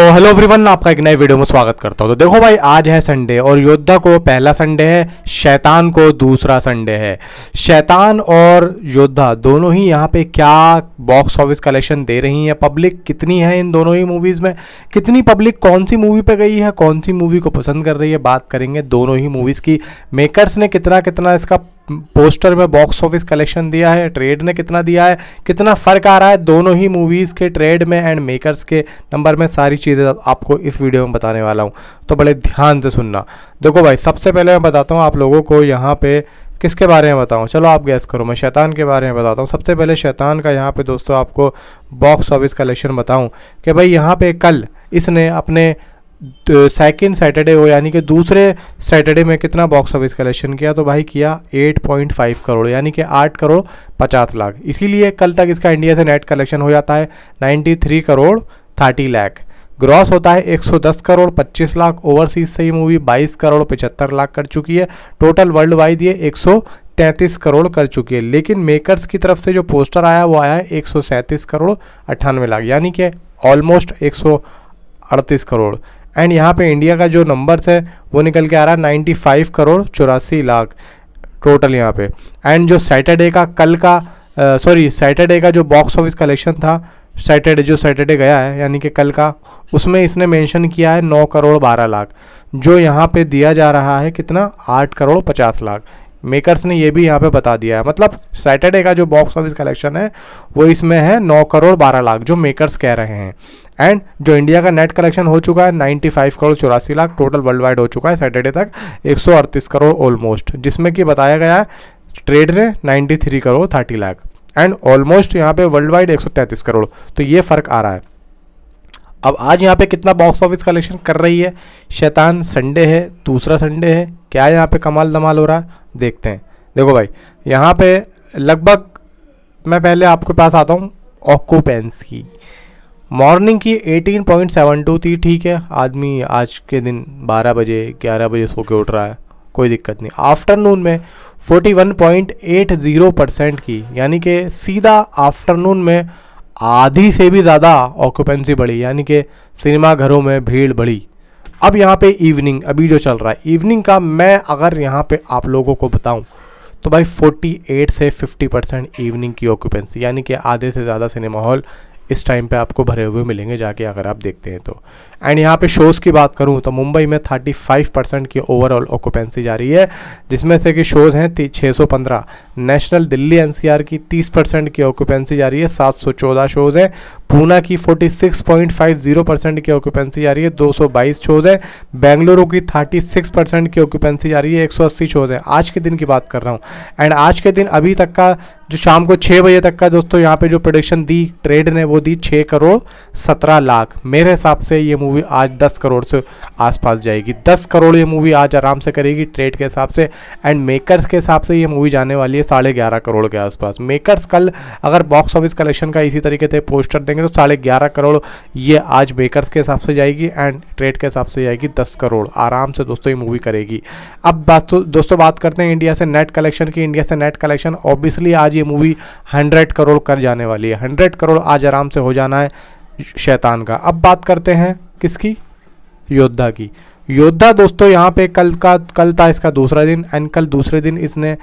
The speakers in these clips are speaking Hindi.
तो हेलो एवरीवन आपका एक नए वीडियो में स्वागत करता हूँ तो देखो भाई आज है संडे और योद्धा को पहला संडे है शैतान को दूसरा संडे है शैतान और योद्धा दोनों ही यहाँ पे क्या बॉक्स ऑफिस कलेक्शन दे रही हैं पब्लिक कितनी है इन दोनों ही मूवीज़ में कितनी पब्लिक कौन सी मूवी पे गई है कौन सी मूवी को पसंद कर रही है बात करेंगे दोनों ही मूवीज़ की मेकर्स ने कितना कितना इसका पोस्टर में बॉक्स ऑफिस कलेक्शन दिया है ट्रेड ने कितना दिया है कितना फ़र्क आ रहा है दोनों ही मूवीज़ के ट्रेड में एंड मेकर्स के नंबर में सारी चीज़ें आपको इस वीडियो में बताने वाला हूँ तो बड़े ध्यान से सुनना देखो भाई सबसे पहले मैं बताता हूँ आप लोगों को यहाँ पे किसके बारे में बताऊँ चलो आप गैस करो मैं शैतान के बारे में बताता हूँ सबसे पहले शैतान का यहाँ पे दोस्तों आपको बॉक्स ऑफिस कलेक्शन बताऊँ कि भाई यहाँ पे कल इसने अपने सेकेंड सैटरडे हो यानी कि दूसरे सैटरडे में कितना बॉक्स ऑफिस कलेक्शन किया तो भाई किया 8.5 करोड़ यानी कि 8 करोड़ 50 लाख इसीलिए कल तक इसका इंडिया से नेट कलेक्शन हो जाता है 93 करोड़ 30 लाख ग्रॉस होता है 110 करोड़ 25 लाख ओवरसीज से ही मूवी 22 करोड़ पचहत्तर लाख कर चुकी है टोटल वर्ल्ड वाइड ये एक तैंतीस करोड़ कर चुकी है लेकिन मेकर्स की तरफ से जो पोस्टर आया वो आया है एक करोड़ अट्ठानवे लाख यानी कि ऑलमोस्ट एक अड़तीस करोड़ एंड यहाँ पे इंडिया का जो नंबर्स है वो निकल के आ रहा है नाइन्टी फाइव करोड़ चौरासी लाख टोटल यहाँ पे एंड जो सैटरडे का कल का सॉरी सैटरडे का जो बॉक्स ऑफिस कलेक्शन था सैटरडे जो सैटरडे गया है यानी कि कल का उसमें इसने मेंशन किया है नौ करोड़ बारह लाख जो यहाँ पे दिया जा रहा है कितना आठ करोड़ पचास लाख मेकर्स ने ये भी यहाँ पे बता दिया है मतलब सैटरडे का जो बॉक्स ऑफिस कलेक्शन है वो इसमें है नौ करोड़ बारह लाख जो मेकर्स कह रहे हैं एंड जो इंडिया का नेट कलेक्शन हो चुका है नाइन्टी फाइव करोड़ चौरासी लाख टोटल वर्ल्ड वाइड हो चुका है सैटरडे तक एक सौ अड़तीस करोड़ ऑलमोस्ट जिसमें कि बताया गया है ट्रेड ने ninety three crore thirty lakh and almost यहाँ पे वर्ल्ड वाइड एक सौ तैंतीस करोड़ तो ये फ़र्क आ रहा है अब आज यहाँ पे कितना बॉक्स ऑफिस कलेक्शन कर रही है शैतान संडे है दूसरा संडे है क्या यहाँ पे कमाल दमाल हो रहा है देखते हैं देखो भाई यहाँ पे लगभग मैं पहले आपके पास आता हूँ ऑक्यूपेंस की मॉर्निंग की 18.72 थी ठीक है आदमी आज के दिन 12 बजे 11 बजे सो के उठ रहा है कोई दिक्कत नहीं आफ्टरनून में 41.80 परसेंट की यानी कि सीधा आफ्टरनून में आधी से भी ज़्यादा ऑक्यूपेंसी बढ़ी यानी कि सिनेमा घरों में भीड़ बढ़ी अब यहाँ पे इवनिंग अभी जो चल रहा है इवनिंग का मैं अगर यहाँ पे आप लोगों को बताऊँ तो भाई 48 से 50 परसेंट इवनिंग की ऑक्यूपेंसी यानी कि आधे से ज़्यादा सिनेमा हॉल इस टाइम पे आपको भरे हुए मिलेंगे जाके अगर आप देखते हैं तो एंड यहाँ पे शोज़ की बात करूँ तो मुंबई में 35 परसेंट की ओवरऑल ऑक्यूपेंसी जा रही है जिसमें से कि शोज़ हैं 615 सौ पंद्रह नेशनल दिल्ली एनसीआर की 30 परसेंट की ऑक्यूपेंसी जा रही है 714 शोज़ हैं पूना की 46.50 परसेंट की ऑक्यूपेंसी जा रही है 222 शोज़ हैं बेंगलुरु की 36 परसेंट की ऑक्यूपेंसी जा रही है 180 शोज़ हैं आज के दिन की बात कर रहा हूँ एंड आज के दिन अभी तक का जो शाम को छः बजे तक का दोस्तों यहाँ पर जो प्रोडिक्शन दी ट्रेड ने वो दी छः करोड़ सत्रह लाख मेरे हिसाब से ये मूवी आज दस करोड़ से आसपास जाएगी दस करोड़ ये मूवी आज आराम से करेगी ट्रेड के हिसाब से एंड मेकर्स के हिसाब से ये मूवी जाने वाली है साढ़े ग्यारह करोड़ के आसपास मेकर्स कल अगर बॉक्स ऑफिस कलेक्शन का इसी तरीके से पोस्टर देंगे तो साढ़े ग्यारह करोड़ ये आज मेकर्स के हिसाब से जाएगी एंड ट्रेड के हिसाब से जाएगी दस करोड़ आराम से दोस्तों ये मूवी करेगी अब बात तो दोस्तों बात करते हैं इंडिया से नेट कलेक्शन की इंडिया से नेट कलेक्शन ऑब्वियसली आज ये मूवी हंड्रेड करोड़ कर जाने वाली है हंड्रेड करोड़ आज आराम से हो जाना है शैतान का अब बात करते हैं किसकी योद्धा की योद्धा दोस्तों यहाँ पे कल का कल था इसका दूसरा दिन एंड कल दूसरे दिन इसने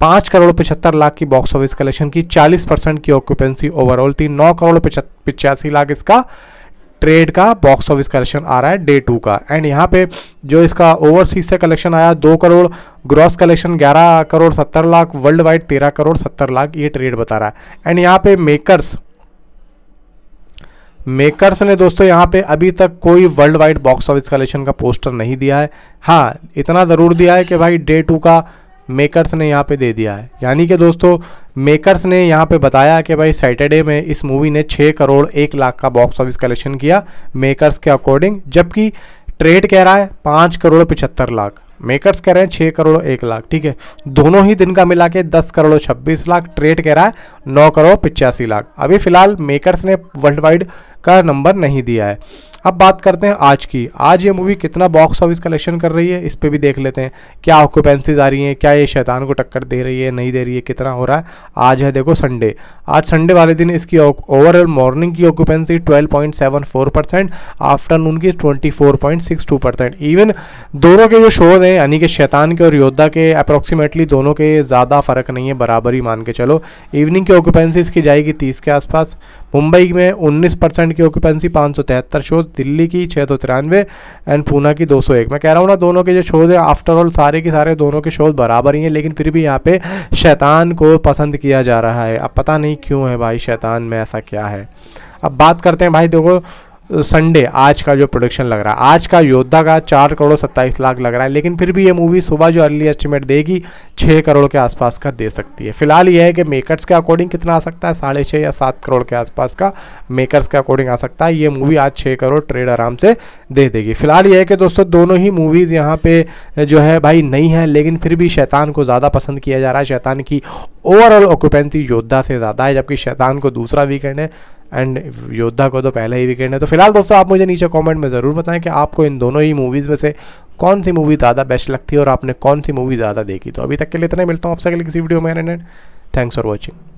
पाँच करोड़ पचहत्तर लाख की बॉक्स ऑफिस कलेक्शन की चालीस परसेंट की ऑक्यूपेंसी ओवरऑल थी नौ करोड़ पिचासी लाख इसका ट्रेड का बॉक्स ऑफिस कलेक्शन आ रहा है डे टू का एंड यहाँ पे जो इसका ओवरसीज से कलेक्शन आया दो करोड़ ग्रॉस कलेक्शन ग्यारह करोड़ सत्तर लाख वर्ल्ड वाइड तेरह करोड़ सत्तर लाख ये ट्रेड बता रहा है एंड यहाँ पे मेकर्स मेकर्स ने दोस्तों यहाँ पे अभी तक कोई world wide box office collection का पोस्टर नहीं दिया है हाँ इतना ज़रूर दिया है कि भाई डे टू का मेकर्स ने यहाँ पे दे दिया है यानी कि दोस्तों मेकर्स ने यहाँ पे बताया कि भाई सैटरडे में इस मूवी ने छः करोड़ एक लाख का बॉक्स ऑफिस कलेक्शन किया मेकर्स के अकॉर्डिंग जबकि ट्रेड कह रहा है पाँच करोड़ पिछहत्तर लाख मेकर्स कह रहे हैं छः करोड़ एक लाख ठीक है दोनों ही दिन का मिला के दस करोड़ छब्बीस लाख ट्रेड कह रहा है नौ करोड़ पिचासी लाख अभी फिलहाल मेकर्स ने वर्ल्ड वाइड का नंबर नहीं दिया है अब बात करते हैं आज की आज ये मूवी कितना बॉक्स ऑफिस कलेक्शन कर रही है इस पर भी देख लेते हैं क्या ऑक्यूपेंसीज आ रही हैं क्या ये शैतान को टक्कर दे रही है नहीं दे रही है कितना हो रहा है आज है देखो संडे आज संडे वाले दिन इसकी ओवरऑल मॉर्निंग की ऑक्यूपेंसी ट्वेल्व परसेंट आफ्टरनून की ट्वेंटी परसेंट इवन दोनों के जो शोज हैं यानी कि शैतान के और योद्धा के अप्रॉक्सीमेटली दोनों के ज़्यादा फ़र्क नहीं है बराबर ही मान के चलो इवनिंग की ऑक्यूपेंसी इसकी जाएगी तीस के आसपास मुंबई में उन्नीस परसेंट लैंड की ऑक्यूपेंसी पाँच सौ तिहत्तर शोज दिल्ली की छः सौ तिरानवे एंड पूना की दो सौ एक मैं कह रहा हूँ ना दोनों के जो शोज है आफ्टरऑल सारे के सारे दोनों के शोज बराबर ही हैं लेकिन फिर भी यहाँ पे शैतान को पसंद किया जा रहा है अब पता नहीं क्यों है भाई शैतान में ऐसा क्या है अब बात करते हैं भाई देखो संडे आज का जो प्रोडक्शन लग रहा है आज का योद्धा का चार करोड़ सत्ताईस लाख लग रहा है लेकिन फिर भी ये मूवी सुबह जो अर्ली एस्टिमेट देगी छः करोड़ के आसपास का दे सकती है फिलहाल ये है कि मेकर्स के अकॉर्डिंग कितना आ सकता है साढ़े छः या सात करोड़ के आसपास का मेकर्स के अकॉर्डिंग आ सकता है ये मूवी आज छः करोड़ ट्रेड आराम से दे देगी फिलहाल ये है कि दोस्तों दोनों ही मूवीज़ यहाँ पर जो है भाई नहीं है लेकिन फिर भी शैतान को ज़्यादा पसंद किया जा रहा है शैतान की ओवरऑल ऑक्यूपेंसी योद्धा से ज़्यादा है जबकि शैतान को दूसरा वीकेंड है एंड योद्धा को तो पहला ही वीकेंड है तो फिलहाल दोस्तों आप मुझे नीचे कमेंट में ज़रूर बताएं कि आपको इन दोनों ही मूवीज़ में से कौन सी मूवी ज़्यादा बेस्ट लगती है और आपने कौन सी मूवी ज़्यादा देखी तो अभी तक के लिए इतना ही मिलता हूँ आपसे अगले किसी वीडियो में थैंक्स फॉर वॉचिंग